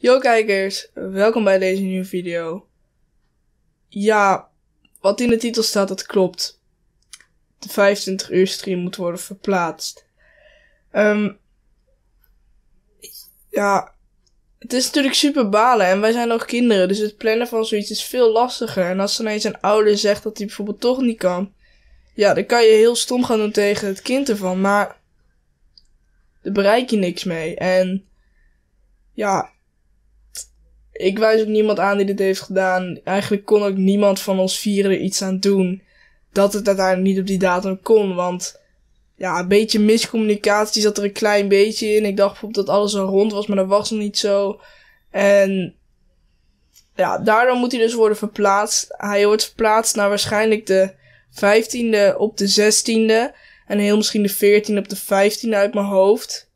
Yo kijkers, welkom bij deze nieuwe video. Ja, wat in de titel staat, dat klopt. De 25 uur stream moet worden verplaatst. Um, ja, het is natuurlijk super balen en wij zijn nog kinderen, dus het plannen van zoiets is veel lastiger. En als dan eens een ouder zegt dat hij bijvoorbeeld toch niet kan, ja, dan kan je heel stom gaan doen tegen het kind ervan, maar daar bereik je niks mee. En ja, ik wijs ook niemand aan die dit heeft gedaan. Eigenlijk kon ook niemand van ons vieren er iets aan doen. Dat het uiteindelijk niet op die datum kon. Want ja, een beetje miscommunicatie zat er een klein beetje in. Ik dacht bijvoorbeeld dat alles al rond was, maar dat was nog niet zo. En ja, daardoor moet hij dus worden verplaatst. Hij wordt verplaatst naar waarschijnlijk de 15e op de 16e. En heel misschien de 14e op de 15e uit mijn hoofd.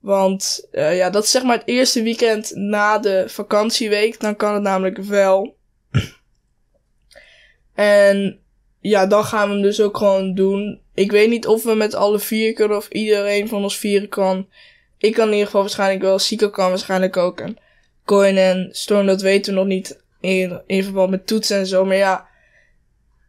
Want eh, ja, dat is zeg maar het eerste weekend na de vakantieweek. Dan kan het namelijk wel. en ja, dan gaan we hem dus ook gewoon doen. Ik weet niet of we met alle vier kunnen of iedereen van ons vieren kan. Ik kan in ieder geval waarschijnlijk wel. Sika kan waarschijnlijk ook. En Coin en Storm, dat weten we nog niet in, in verband met toetsen en zo. Maar ja,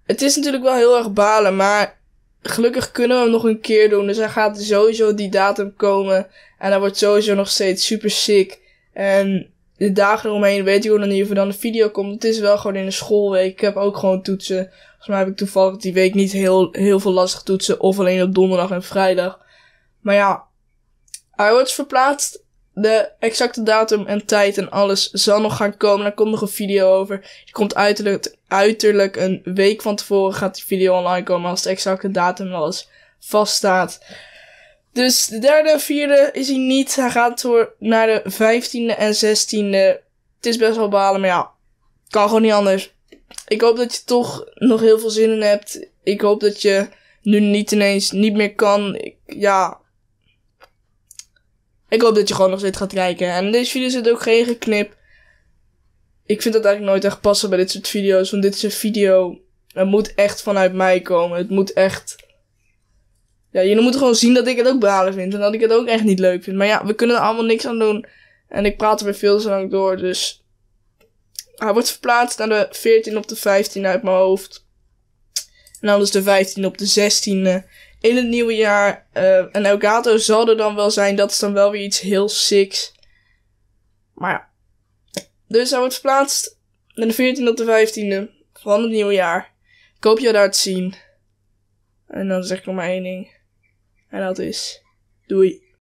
het is natuurlijk wel heel erg balen. Maar gelukkig kunnen we hem nog een keer doen. Dus er gaat sowieso die datum komen. En hij wordt sowieso nog steeds super sick. En de dagen eromheen weet ik ook nog niet of er dan een video komt. Het is wel gewoon in de schoolweek. Ik heb ook gewoon toetsen. Volgens mij heb ik toevallig die week niet heel, heel veel lastig toetsen. Of alleen op donderdag en vrijdag. Maar ja, hij wordt verplaatst de exacte datum en tijd en alles zal nog gaan komen. Daar komt nog een video over. Je komt uiterlijk, uiterlijk een week van tevoren gaat die video online komen als de exacte datum en alles vaststaat. Dus de derde, en vierde is hij niet. Hij gaat door naar de vijftiende en zestiende. Het is best wel balen, maar ja, kan gewoon niet anders. Ik hoop dat je toch nog heel veel zin in hebt. Ik hoop dat je nu niet ineens niet meer kan. Ik, ja, ik hoop dat je gewoon nog steeds gaat kijken. En in deze video zit ook geen geknip. Ik vind dat eigenlijk nooit echt passen bij dit soort video's. Want dit is een video. Het moet echt vanuit mij komen. Het moet echt. Ja, jullie moeten gewoon zien dat ik het ook balen vind. En dat ik het ook echt niet leuk vind. Maar ja, we kunnen er allemaal niks aan doen. En ik praat er weer veel te lang door. Dus. Hij wordt verplaatst naar de 14 op de 15 uit mijn hoofd. En dan is de 15 op de 16e in het nieuwe jaar. Uh, eh, en Elgato zal er dan wel zijn. Dat is dan wel weer iets heel sicks. Maar ja. Dus hij wordt verplaatst naar de 14e of de 15e van het nieuwe jaar. Ik hoop je daar te zien. En dan zeg ik nog maar één ding. En dat is. Doei.